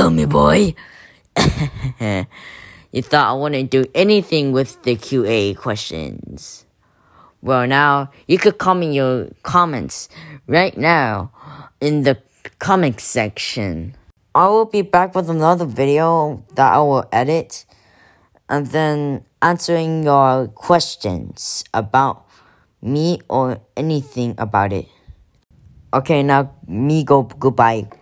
Tell me, boy. you thought I wouldn't do anything with the QA questions. Well, now you could comment your comments right now in the comment section. I will be back with another video that I will edit and then answering your questions about me or anything about it. Okay, now me go goodbye.